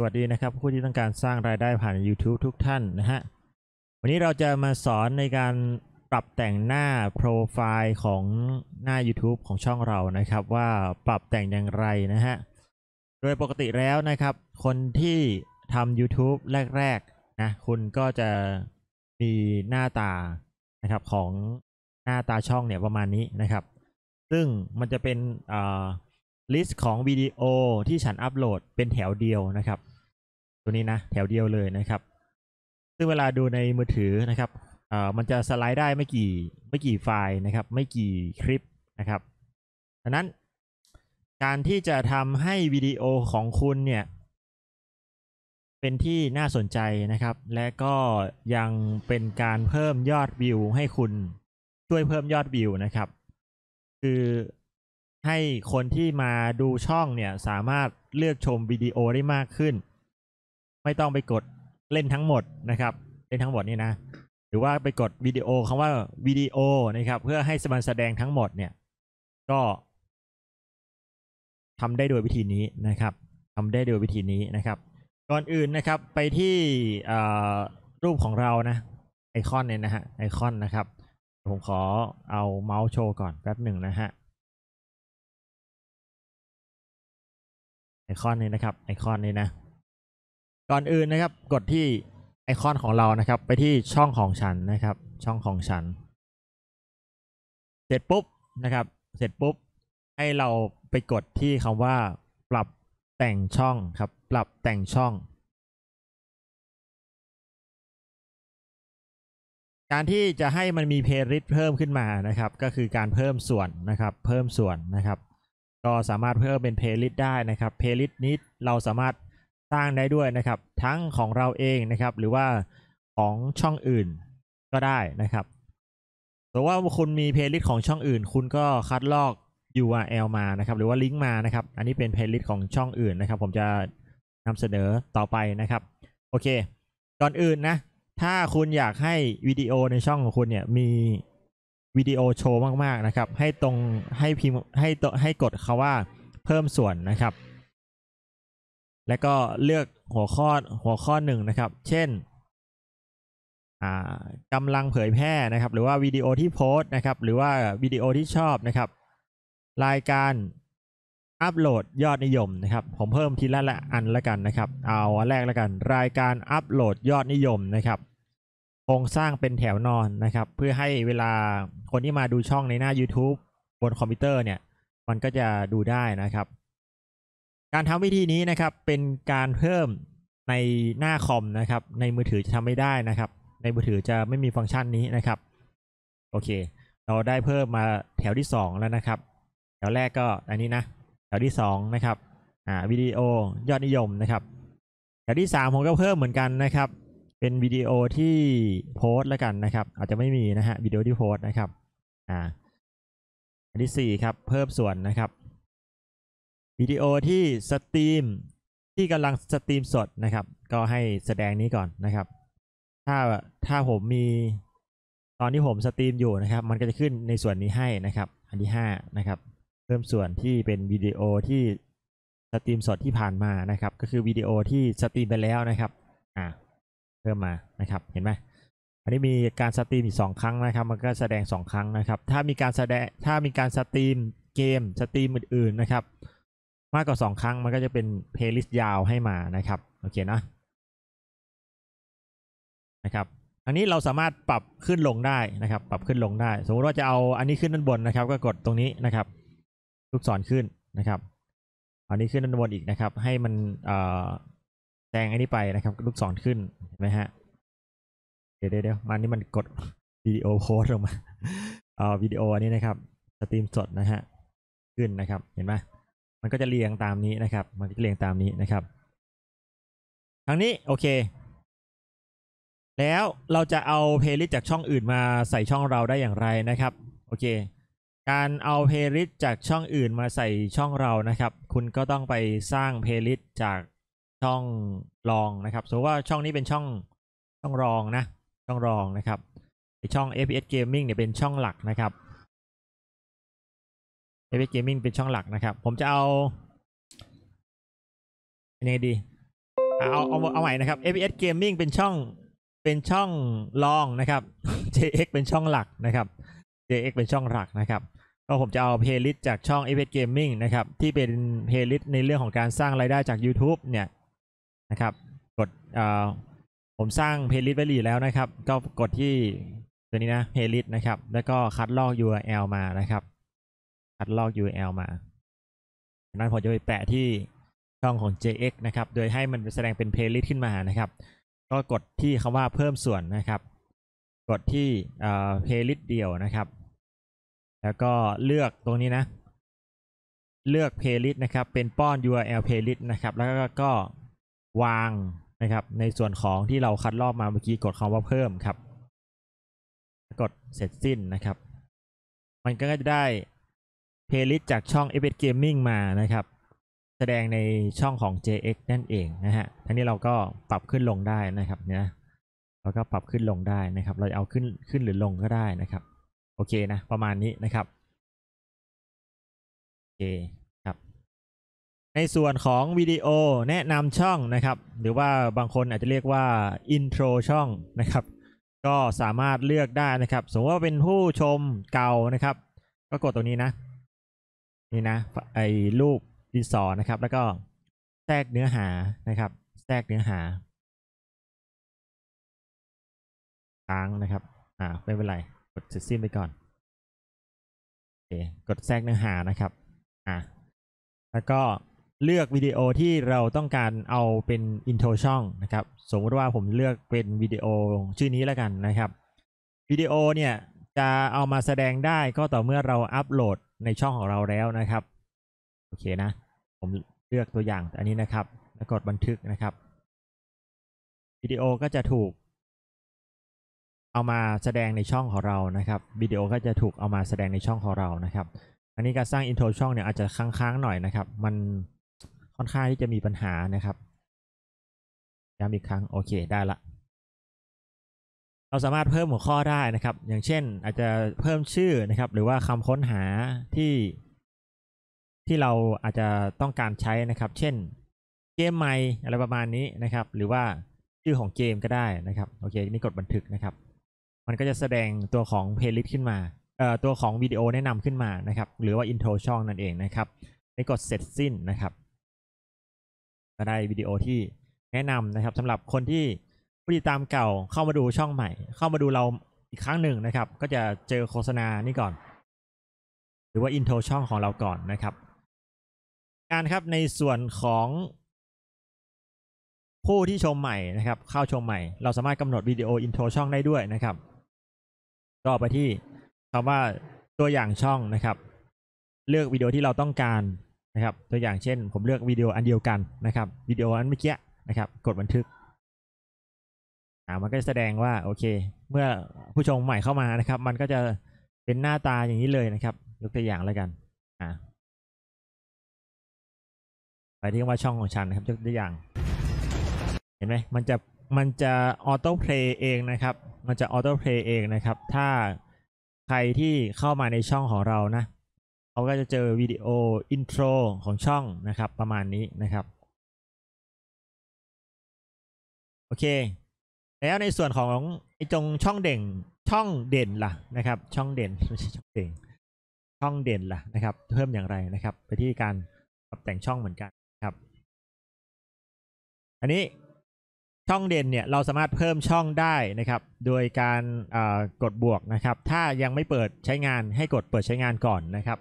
สวัสดีนะครับผู้ที่ต้องการสร้างรายได้ผ่าน YouTube ทุกท่านนะฮะวันนี้เราจะมาสอนในการปรับแต่งหน้าโปรไฟล์ของหน้า YouTube ของช่องเรานะครับ ว่าปรับแต่งอย่างไรนะฮะ โดยปกติแล้วนะครับ คนที่ทำ YouTube แรกๆนะคุณก็จะมีหน้าตานะครับของหน้าตาช่องเนี่ยประมาณนี้นะครับ ซึ่งมันจะเป็นลิสต์ของวิดีโอที่ฉันอัปโหลดเป็นแถวเดียวนะครับตัวนี้นะแถวเดียวเลยนะครับ ซึ่งเวลาดูในมือถือนะครับเอ่อมันจะสไลด์ได้ไม่กี่ ไม่กี่ไฟล์นะครับไม่กี่คลิปนะครับดังนั้น การที่จะทำให้วิดีโอของคุณเนี่ย เป็นที่น่าสนใจนะครับ และก็ยังเป็นการเพิ่มยอดวิวให้คุณช่วยเพิ่มยอดวิวนะครับคือให้คนที่มาดูช่องเนี่ยสามารถเลือกชมวิดีโอได้มากขึ้นไม่ต้องไปกดเล่นทั้งหมดนะครับเล่นทั้งหมดนี่นะ หรือว่าไปกดวิดีโอคำว่าวิดีโอนะครับ เพื่อให้สมันแสดงทั้งหมดเนี่ย ก็ ทำได้โดยวิธีนี้นะครับ ทำได้โดยวิธีนี้นะครับ ก่อนอื่นนะครับไปที่รูปของเรานะ ไอคอนเนี่ยนะฮะไอคอนนะครับ ผมขอเอาเมาส์โชว์ก่อนแป๊บหนึ่งนะฮะไอคอนนี่นะครับ ไอคอนนี่นะก่อนอื่นนะครับกดที่ไอคอนของเรานะครับไปที่ช่องของฉันนะครับช่องของฉัน เสร็จปุ๊บนะครับเสร็จปุ๊บ ให้เราไปกดที่คำว่า ปรับแต่งช่องครับปรับแต่งช่อง การที่จะให้มันมีเพลย์ลิสต์เพิ่มขึ้นมานะครับ ก็คือการเพิ่มส่วนนะครับเพิ่มส่วนนะครับก็สามารถเพิ่มเป็นเพลย์ลิสต์ได้นะครับเพลย์ลิสต์นี้เราสามารถสร้างได้ด้วยนะครับทั้งของเราเองนะครับหรือว่าของช่องอื่นก็ได้นะครับแต่ว่าคุณมีเพลย์ลิสต์ของช่องอื่นคุณก็คัดลอก URL มานะครับ หรือว่าลิงก์มานะครับอันนี้เป็นเพลย์ลิสต์ของช่องอื่นนะครับ ผมจะนำเสนอต่อไปนะครับ โอเคก่อนอื่นนะ ถ้าคุณอยากให้วิดีโอในช่องของคุณเนี่ยมีวิดีโอโชว์มากๆนะครับ ให้ตรงให้พิมให้ให้กดคาว่าเพิ่มส่วนนะครับแล้วก็เลือก หัวข้อหัวข้อหนึ่งนะครับ เช่นกำลังเผยแพร่นะครับ หรือว่าวิดีโอที่โพสต์นะครับ หรือว่าวิดีโอที่ชอบนะครับ รายการอัปโหลดยอดนิยมนะครับ ผมเพิ่มทีละละอันละกันนะครับ เอาอันแรกละกัน รายการอัปโหลดยอดนิยมนะครับโครงสร้างเป็นแถวนอนนะครับ เพื่อให้เวลาคนที่มาดูช่องในหน้า YouTube บนคอมพิวเตอร์เนี่ย มันก็จะดูได้นะครับการทำวิธีนี้นะครับเป็นการเพิ่มในหน้าคอมนะครับ ในมือถือจะทำไม่ได้นะครับ ในมือถือจะไม่มีฟังก์ชันนี้นะครับ โอเค เราได้เพิ่มมาแถวที่ 2 แล้วนะครับ แถวแรกก็อันนี้นะแถวที่ 2 นะครับ อ่าวิดีโอยอดนิยมนะครับ แถวที่ 3 ผมก็เพิ่มเหมือนกันนะครับ เป็นวิดีโอที่โพสแล้วกันนะครับ อาจจะไม่มีนะฮะวิดีโอที่โพสนะครับอ่าอันที่4ครับ เพิ่มส่วนนะครับวิดีโอที่สตรีมที่กำลังสตรีมสดนะครับก็ให้แสดงนี้ก่อนนะครับ ถ้าถ้าผมมีตอนที่ผมสตรีมอยู่นะครับมันก็จะขึ้นในส่วนนี้ให้นะครับ อันที่5นะครับเพิ่มส่วนที่เป็นวิดีโอที่สตรีมสดที่ผ่านมานะครับ ก็คือวิดีโอที่สตรีมไปแล้วนะครับอ่าเพิ่มมานะครับเห็นไหมอันนี้มีการสตรีมอีกสองครั้งนะครับ มันก็แสดง 2 ครั้งนะครับ ถ้ามีการแสดงถ้ามีการสตรีมเกมสตรีมอื่นๆนะครับมากกว่า 2 ครั้งมันก็จะเป็นเพลย์ลิสต์ยาวให้มานะครับโอเคนะนะครับอันนี้เราสามารถปรับขึ้นลงได้นะครับ ปรับขึ้นลงได้ สมมติว่าจะเอาอันนี้ขึ้นด้านบนนะครับ ก็กดตรงนี้นะครับลูกศรขึ้นนะครับอันนี้ขึ้นด้านบนอีกนะครับให้มันเออแซงอันนี้ไปนะครับลูกศรขึ้นเห็นไหมฮะเดี๋ยวเดี๋ยวมันนี่มันกดวิดีโอโพสลงมาเอาวิดีโออันนี้นะครับสตรีมสดนะฮะขึ้นนะครับ เห็นไหมมันก็จะเรียงตามนี้นะครับ มันก็จะเรียงตามนี้นะครับทางนี้โอเค แล้วเราจะเอาเพลย์ลิสต์จากช่องอื่นมาใส่ช่องเราได้อย่างไรนะครับ โอเค การเอาเพลย์ลิสต์จากช่องอื่นมาใส่ช่องเรา นะครับ คุณก็ต้องไปสร้างเพลย์ลิสต์จากช่องรองนะครับ สมมติว่าช่องนี้เป็นช่องช่องรองนะ ช่องรองนะครับช่อง FPS Gaming เนี่ยเป็นช่องหลักนะครับเอเวอเกมมิ่งเป็นช่องหลักนะครับ ผมจะเอายังไงดีเอาเอาเอาใหม่นะครับ f p s Gaming เป็นช่องเป็นช่องรองนะครับ JX เป็นช่องหลักนะครับ JX เป็นช่องหลักนะครับก็ผมจะเอาเพลย์ลิสต์จากช่อง f p s Gaming นะครับ ที่เป็นเพลย์ลิสต์ในเรื่องของการสร้างรายได้จาก YouTube เนี่ยนะครับ กดเอ่อผมสร้างเพลย์ลิสต์ไว้หลีแล้วนะครับก็กดที่ตัวนี้นะเพลย์ลิสต์นะครับ แล้วก็คัดลอก URL มานะครับคัดลอก URL มาดังนั้นผมจะไปแปะที่ช่องของ JX นะครับ โดยให้มันแสดงเป็น playlist ขึ้นมานะครับ ก็กดที่คำว่าเพิ่มส่วนนะครับ กดที่ playlist เดียวนะครับ แล้วก็เลือกตรงนี้นะ เลือก playlist นะครับ เป็นป้อน URL playlist นะครับ แล้วก็วางนะครับ ในส่วนของที่เราคัดลอกมาเมื่อกี้ กดคำว่าเพิ่มครับกดเสร็จสิ้นนะครับ มันก็จะได้เพลย์ลิสต์จากช่อง f อ Gaming มานะครับ แสดงในช่องของ JX นั่นเองนะฮะทั้งนี้เราก็ปรับขึ้นลงได้นะครับเนี่ยเราก็ปรับขึ้นลงได้นะครับ เราเอาขึ้นขึ้นหรือลงก็ได้นะครับ โอเค นะประมาณนี้นะครับโอเคครับในส่วนของวิดีโอแนะนำช่องนะครับ หรือว่าบางคนอาจจะเรียกว่าอินโทรช่องนะครับ ก็สามารถเลือกได้นะครับ สมมติว่าเป็นผู้ชมเก่านะครับ ก็กดตรงนี้นะนี่นะไอ้รูปดินสอนะครับแล้วก็แทรกเนื้อหา นะครับ แทรกเนื้อหาค้างนะครับอ่าไม่เป็นไรกดเสร็จสิ้นไปก่อนโอเคกดแทรกเนื้อหานะครับอ่าแล้วก็เลือกวิดีโอที่เราต้องการเอาเป็นอินโทรช่องนะครับสมมติว่าผมเลือกเป็น วิดีโอ ชื่อนี้แล้วกันนะครับวิดีโอเนี่ยจะเอามาแสดงได้ก็ต่อเมื่อเราอัปโหลดในช่องของเราแล้วนะครับโอเคนะผมเลือกตัวอย่างอันนี้นะครับ แล้วกดบันทึกนะครับ วิดีโอก็จะถูก เอามาแสดงในช่องของเรานะครับวิดีโอก็จะถูกเอามาแสดงในช่องของเรานะครับ อันนี้การสร้างอินโทรช่องเนี่ยอาจจะค้างๆหน่อยนะครับมันค่อนข้างที่จะมีปัญหานะครับย้ำอีกครั้งโอเคได้ละเราสามารถเพิ่มหัวข้อได้นะครับ อย่างเช่นอาจจะเพิ่มชื่อนะครับ หรือว่าคำค้นหาที่ ที่เราอาจจะต้องการใช้นะครับ เช่นเกมใหม่อะไรประมาณนี้นะครับ หรือว่าชื่อของเกมก็ได้นะครับ โอเคนี่กดบันทึกนะครับ มันก็จะแสดงตัวของเพลย์ลิสต์ขึ้นมาเอ่อตัวของวิดีโอแนะนำขึ้นมานะครับ หรือว่าอินโทรช่องนั่นเองนะครับให้กดเสร็จสิ้นนะครับ ก็ได้วิดีโอที่แนะนำนะครับสำหรับคนที่ผู้ติดตามเก่าเข้ามาดูช่องใหม่ เข้ามาดูเราอีกครั้งหนึ่งนะครับ ก็จะเจอโฆษณานี่ก่อน หรือว่าอินโทรช่องของเราก่อนนะครับการครับในส่วนของ ผู้ที่ชมใหม่นะครับเข้าชมใหม่ เราสามารถกำหนดวิดีโออินโทรช่องได้ด้วยนะครับก็ไปที่คำว่าตัวอย่างช่องนะครับ เลือกวิดีโอที่เราต้องการนะครับ ตัวอย่างเช่น ผมเลือกวิดีโออันเดียวกันนะครับวิดีโออันเมื่อกี้นะครับ กดบันทึกอ่ามันก็จะแสดงว่าโอเค เมื่อผู้ชมใหม่เข้ามานะครับ มันก็จะเป็นหน้าตาอย่างนี้เลยนะครับยกตัวอย่างแล้วกันอ่าไปที่ว่าช่องของฉันนะครับยกตัวอย่าง เห็นไหมมันจะมันจะออโต้เพลย์เองนะครับมันจะออโต้เพลย์เองนะครับถ้าใครที่เข้ามาในช่องของเรานะเขาก็จะเจอวิดีโออินโทรของช่องนะครับประมาณนี้นะครับ โอเคแล้ว ในส่วนของไอจงช่องเด่นช่องเด่นล่ะนะครับ ช่องเด่นไม่ใช่ช่องเด่งช่องเด่นล่ะนะครับ เพิ่มอย่างไรนะครับ ไปที่การปรับแต่งช่องเหมือนกันครับ อันนี้ช่องเด่นเนี่ยเราสามารถเพิ่มช่องได้นะครับ โดยการกดบวกนะครับ ถ้ายังไม่เปิดใช้งานให้กดเปิดใช้งานก่อนนะครับ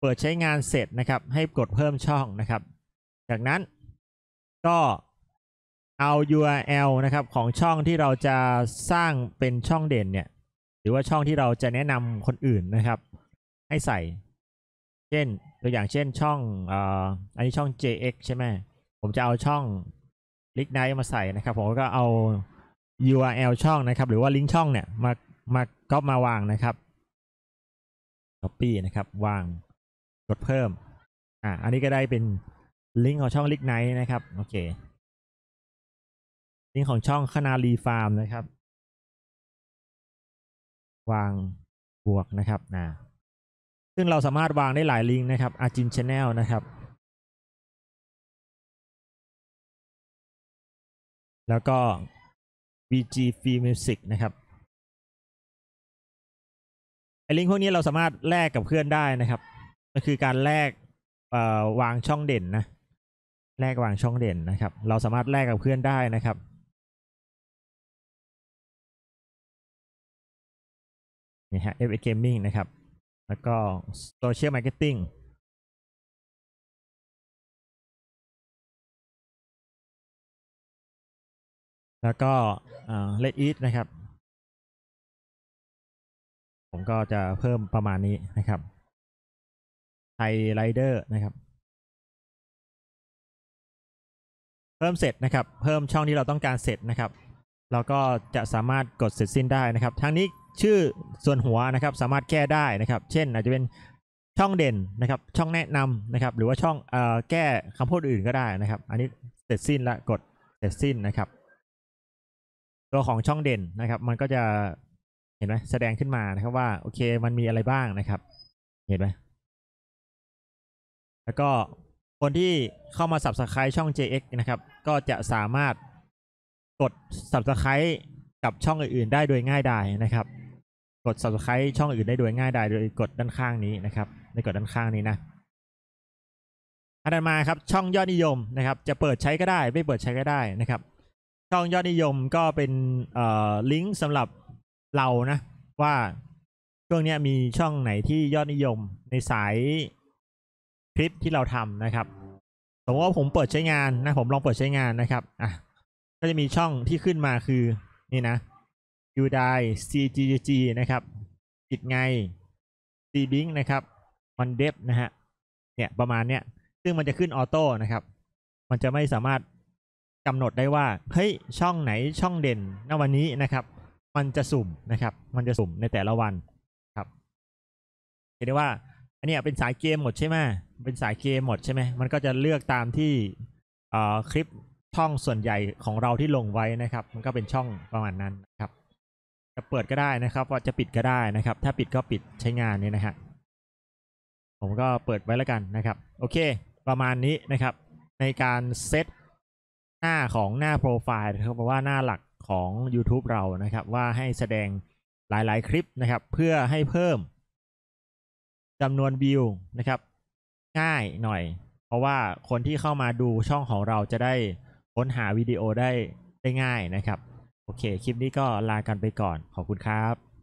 เปิดใช้งานเสร็จนะครับ ให้กดเพิ่มช่องนะครับ จากนั้นก็เอา URL นะครับของช่องที่เราจะสร้างเป็นช่องเด่นเนี่ย หรือว่าช่องที่เราจะแนะนำคนอื่นนะครับ ให้ใส่ เช่นตัวอย่างเช่นช่องออันนี้ช่อง JX ใช่ไหมผมจะเอาช่องลิกไนท์มาใส่นะครับ ผมก็เอา URL ช่องนะครับ หรือว่าลิงก์ช่องเนี่ยมามาก็มาวางนะครับ copy นะครับวางกดเพิ่มอ่าอันนี้ก็ได้เป็นลิงก์ของช่องลิกไนท์นะครับโอเคลิงของช่องคณารีฟาร์มนะครับ วางบวกนะครับนะซึ่งเราสามารถวางได้หลายลิงก์นะครับอาจินชาแนลนะครับ แล้วก็ VG Free Music นะครับไอลิงก์พวกนี้เราสามารถแลกกับเพื่อนได้นะครับก็คือการแลกวางช่องเด่นนะแลกวางช่องเด่นนะครับ เราสามารถแลกกับเพื่อนได้นะครับนะฮะ FA Gaming นะครับ แล้วก็ Social Marketing แล้วก็เลดอีทนะครับ ผมก็จะเพิ่มประมาณนี้นะครับ ไทไรเดอร์นะครับ เพิ่มเสร็จนะครับ เพิ่มช่องที่เราต้องการเสร็จนะครับเราก็จะสามารถกดเสร็จสิ้นได้นะครับทางนี้ชื่อส่วนหัวนะครับสามารถแก้ได้นะครับ เช่นอาจจะเป็นช่องเด่นนะครับ ช่องแนะนำนะครับ หรือว่าช่องอแก้คำพูดอื่นก็ได้นะครับ อันนี้เสร็จสิ้นละกดเสร็จสิ้นนะครับ ตัวของช่องเด่นนะครับ มันก็จะเห็นไหมแสดงขึ้นมานะครับว่าโอเคมันมีอะไรบ้างนะครับ เห็นไหม แล้วก็คนที่เข้ามาสับส c r i b e ช่อง JX นะครับก็จะสามารถกด subscribe กับช่องอื่นๆได้โดยง่ายดายนะครับ กด subscribe ช่องอื่นได้โดยง่ายดายโดยกดด้านข้างนี้นะครับ ในกดด้านข้างนี้นะอันดับมาครับช่องยอดนิยมนะครับ จะเปิดใช้ก็ได้ไม่เปิดใช้ก็ได้นะครับ ช่องยอดนิยมก็เป็นลิงก์สำหรับเรานะว่าช่วงนี้มีช่องไหนที่ยอดนิยมในสายคลิปที่เราทำนะครับ สมมติว่าผมเปิดใช้งานนะผมลองเปิดใช้งานนะครับ อ่ะก็จะมีช่องที่ขึ้นมาคือนี่นะ u d i c g g นะครับจิตไง c b i n g นะครับ on dev นะฮะเนี่ยประมาณเนี้ยซึ่งมันจะขึ้นออโต้นะครับมันจะไม่สามารถกำหนดได้ว่าเฮ้ยช่องไหนช่องเด่นณวันนี้นะครับ มันจะสุ่มนะครับมันจะสุ่มในแต่ละวันครับเห็นได้ว่าอันนี้เป็นสายเกมหมดใช่ไหมเป็นสายเกมหมดใช่ไหมมันก็จะเลือกตามที่คลิปช่องส่วนใหญ่ของเราที่ลงไว้นะครับ มันก็เป็นช่องประมาณนั้นนะครับ จะเปิดก็ได้นะครับ ว่าจะปิดก็ได้นะครับ ถ้าปิดก็ปิดใช้งานนี้นะฮะ ผมก็เปิดไว้แล้วกันนะครับ โอเค ประมาณนี้นะครับ ในการเซตหน้าของหน้าโปรไฟล์นะครับว่าหน้าหลักของ YouTube เรานะครับ ว่าให้แสดงหลาย ๆ คลิปนะครับ เพื่อให้เพิ่มจำนวนวิวนะครับง่ายหน่อย เพราะว่าคนที่เข้ามาดูช่องของเราจะได้ค้นหาวิดีโอได้ได้ง่ายนะครับ โอเคคลิปนี้ก็ลากันไปก่อนขอบคุณครับ